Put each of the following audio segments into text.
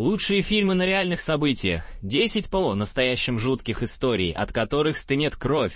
Лучшие фильмы на реальных событиях. 10 по настоящим жутких историй, от которых стынет кровь.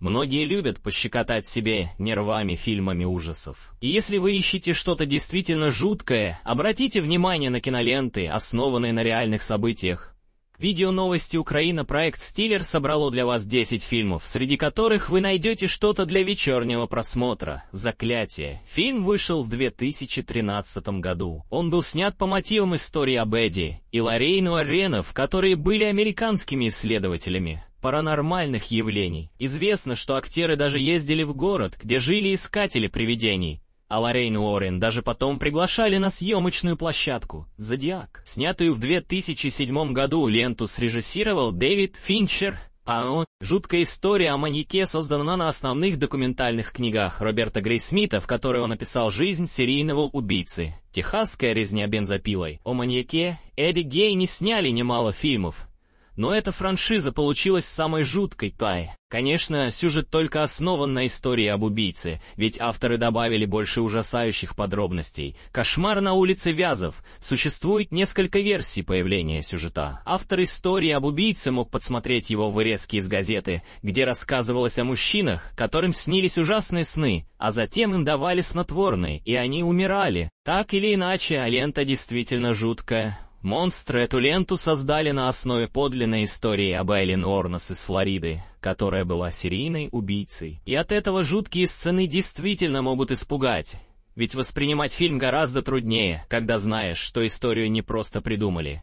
Многие любят пощекотать себе нервами фильмами ужасов. И если вы ищете что-то действительно жуткое, обратите внимание на киноленты, основанные на реальных событиях. Видео новости Украина проект «Стиллер» собрало для вас 10 фильмов, среди которых вы найдете что-то для вечернего просмотра. «Заклятие». Фильм вышел в 2013 году. Он был снят по мотивам истории об Эдди и Лорейну Аренов, которые были американскими исследователями паранормальных явлений. Известно, что актеры даже ездили в город, где жили искатели привидений, а Лоррейн Уоррен даже потом приглашали на съемочную площадку «Зодиак». Снятую в 2007 году ленту срежиссировал Дэвид Финчер, а он... Жуткая история о маньяке создана на основных документальных книгах Роберта Грейсмита, в которой он описал жизнь серийного убийцы. «Техасская резня бензопилой». О маньяке Эдди Гей не сняли немало фильмов, но эта франшиза получилась самой жуткой Кай. Конечно, сюжет только основан на истории об убийце, ведь авторы добавили больше ужасающих подробностей. «Кошмар на улице Вязов» существует несколько версий появления сюжета. Автор истории об убийце мог подсмотреть его вырезки из газеты, где рассказывалось о мужчинах, которым снились ужасные сны, а затем им давали снотворные, и они умирали. Так или иначе, лента действительно жуткая. Монстры эту ленту создали на основе подлинной истории об Эйлин Орнос из Флориды, которая была серийной убийцей. И от этого жуткие сцены действительно могут испугать. Ведь воспринимать фильм гораздо труднее, когда знаешь, что историю не просто придумали.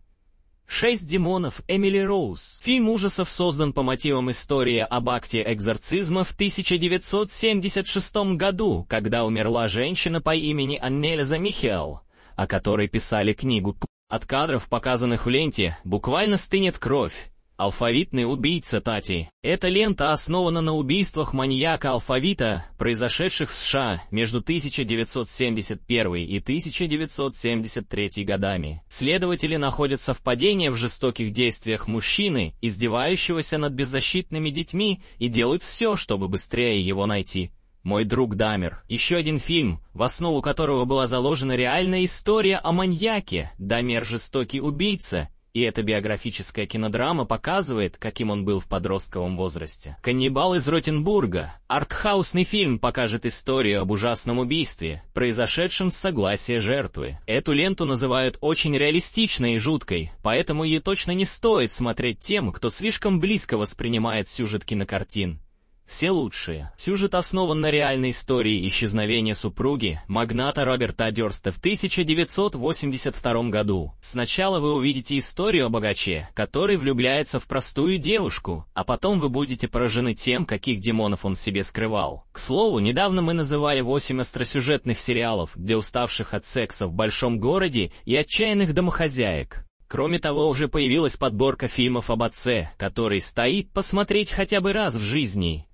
«Шесть демонов» Эмили Роуз. Фильм ужасов создан по мотивам истории об акте экзорцизма в 1976 году, когда умерла женщина по имени Аннелиза Михел, о которой писали книгу от кадров, показанных в ленте, буквально стынет кровь. Алфавитный убийца Тати. Эта лента основана на убийствах маньяка алфавита, произошедших в США между 1971 и 1973 годами. Следователи находят совпадение в жестоких действиях мужчины, издевающегося над беззащитными детьми, и делают все, чтобы быстрее его найти. «Мой друг Дамер». Еще один фильм, в основу которого была заложена реальная история о маньяке, Дамер – жестокий убийца, и эта биографическая кинодрама показывает, каким он был в подростковом возрасте. «Каннибал из Ротенбурга» — артхаусный фильм покажет историю об ужасном убийстве, произошедшем с согласия жертвы. Эту ленту называют очень реалистичной и жуткой, поэтому ее точно не стоит смотреть тем, кто слишком близко воспринимает сюжет кинокартин. Все лучшие. Сюжет основан на реальной истории исчезновения супруги магната Роберта Дёрста в 1982 году. Сначала вы увидите историю о богаче, который влюбляется в простую девушку, а потом вы будете поражены тем, каких демонов он себе скрывал. К слову, недавно мы называли 8 остросюжетных сериалов для уставших от секса в большом городе и отчаянных домохозяек. Кроме того, уже появилась подборка фильмов об отце, который стоит посмотреть хотя бы раз в жизни.